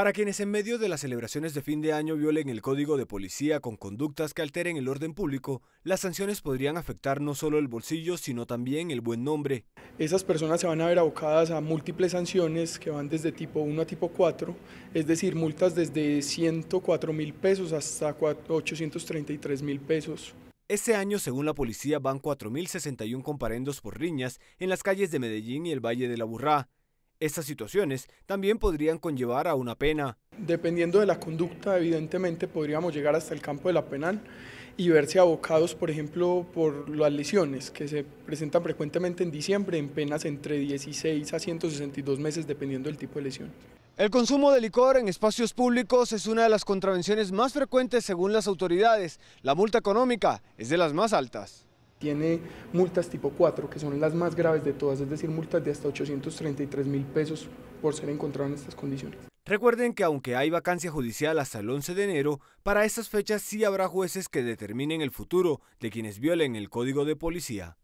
Para quienes en medio de las celebraciones de fin de año violen el código de policía con conductas que alteren el orden público, las sanciones podrían afectar no solo el bolsillo, sino también el buen nombre. Esas personas se van a ver abocadas a múltiples sanciones que van desde tipo 1 a tipo 4, es decir, multas desde 104 mil pesos hasta 833 mil pesos. Este año, según la policía, van 4.061 comparendos por riñas en las calles de Medellín y el Valle de la Burrá. Estas situaciones también podrían conllevar a una pena. Dependiendo de la conducta, evidentemente podríamos llegar hasta el campo de la penal y verse abocados, por ejemplo, por las lesiones que se presentan frecuentemente en diciembre en penas entre 16 a 162 meses, dependiendo del tipo de lesión. El consumo de licor en espacios públicos es una de las contravenciones más frecuentes según las autoridades. La multa económica es de las más altas tiene multas tipo 4, que son las más graves de todas, es decir, multas de hasta 833 mil pesos por ser encontrado en estas condiciones. Recuerden que aunque hay vacancia judicial hasta el 11 de enero, para estas fechas sí habrá jueces que determinen el futuro de quienes violen el código de policía.